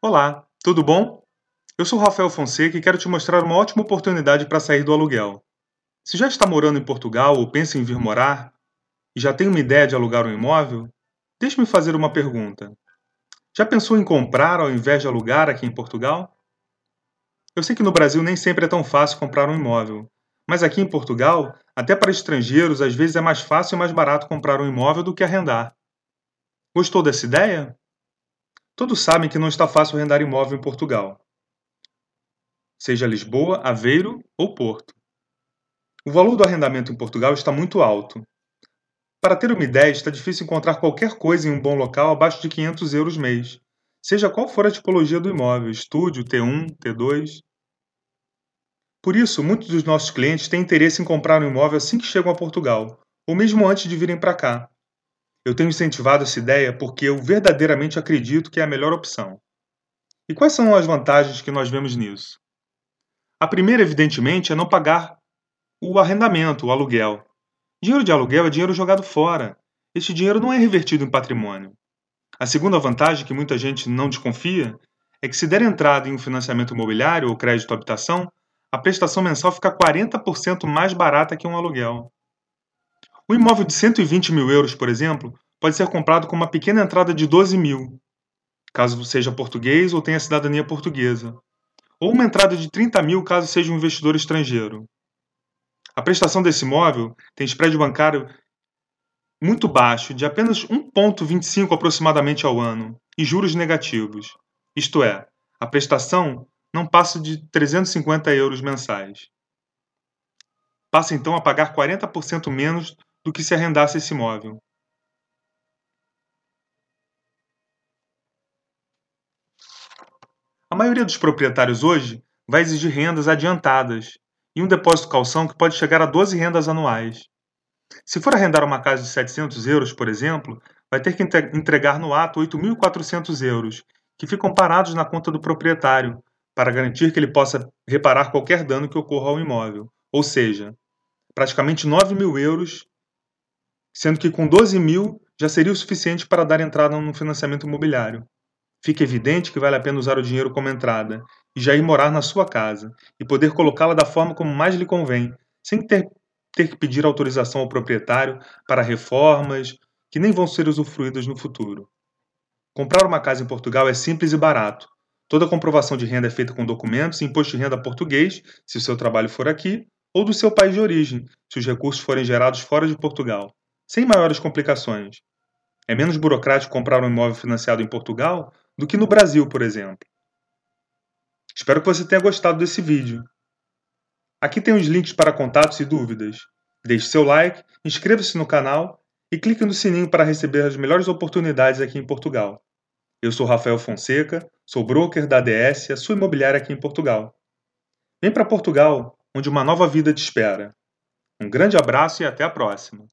Olá, tudo bom? Eu sou Rafael Fonseca e quero te mostrar uma ótima oportunidade para sair do aluguel. Se já está morando em Portugal ou pensa em vir morar e já tem uma ideia de alugar um imóvel, deixe-me fazer uma pergunta. Já pensou em comprar ao invés de alugar aqui em Portugal? Eu sei que no Brasil nem sempre é tão fácil comprar um imóvel, mas aqui em Portugal, até para estrangeiros, às vezes é mais fácil e mais barato comprar um imóvel do que arrendar. Gostou dessa ideia? Todos sabem que não está fácil arrendar imóvel em Portugal, seja Lisboa, Aveiro ou Porto. O valor do arrendamento em Portugal está muito alto. Para ter uma ideia, está difícil encontrar qualquer coisa em um bom local abaixo de 500 euros mês, seja qual for a tipologia do imóvel, estúdio, T1, T2. Por isso, muitos dos nossos clientes têm interesse em comprar um imóvel assim que chegam a Portugal, ou mesmo antes de virem para cá, eu tenho incentivado essa ideia porque eu verdadeiramente acredito que é a melhor opção. E quais são as vantagens que nós vemos nisso? A primeira, evidentemente, é não pagar o arrendamento, o aluguel. Dinheiro de aluguel é dinheiro jogado fora. Este dinheiro não é revertido em patrimônio. A segunda vantagem que muita gente não desconfia é que se der entrada em um financiamento imobiliário ou crédito à habitação, a prestação mensal fica 40% mais barata que um aluguel. Um imóvel de 120 mil euros, por exemplo, pode ser comprado com uma pequena entrada de 12 mil, caso seja português ou tenha cidadania portuguesa, ou uma entrada de 30 mil caso seja um investidor estrangeiro. A prestação desse imóvel tem spread bancário muito baixo, de apenas 1,25 aproximadamente ao ano, e juros negativos, isto é, a prestação não passa de 350 euros mensais. Passa então a pagar 40% menos do que se arrendasse esse imóvel. A maioria dos proprietários hoje vai exigir rendas adiantadas e um depósito calção que pode chegar a 12 rendas anuais. Se for arrendar uma casa de 700 euros, por exemplo, vai ter que entregar no ato 8.400 euros, que ficam parados na conta do proprietário, para garantir que ele possa reparar qualquer dano que ocorra ao imóvel, ou seja, praticamente 9.000 mil euros sendo que com 12 mil já seria o suficiente para dar entrada no financiamento imobiliário. Fica evidente que vale a pena usar o dinheiro como entrada e já ir morar na sua casa e poder colocá-la da forma como mais lhe convém, sem ter, ter que pedir autorização ao proprietário para reformas que nem vão ser usufruídas no futuro. Comprar uma casa em Portugal é simples e barato. Toda comprovação de renda é feita com documentos e imposto de renda português, se o seu trabalho for aqui, ou do seu país de origem, se os recursos forem gerados fora de Portugal sem maiores complicações. É menos burocrático comprar um imóvel financiado em Portugal do que no Brasil, por exemplo. Espero que você tenha gostado desse vídeo. Aqui tem os links para contatos e dúvidas. Deixe seu like, inscreva-se no canal e clique no sininho para receber as melhores oportunidades aqui em Portugal. Eu sou Rafael Fonseca, sou broker da ADS, a sua imobiliária aqui em Portugal. Vem para Portugal, onde uma nova vida te espera. Um grande abraço e até a próxima!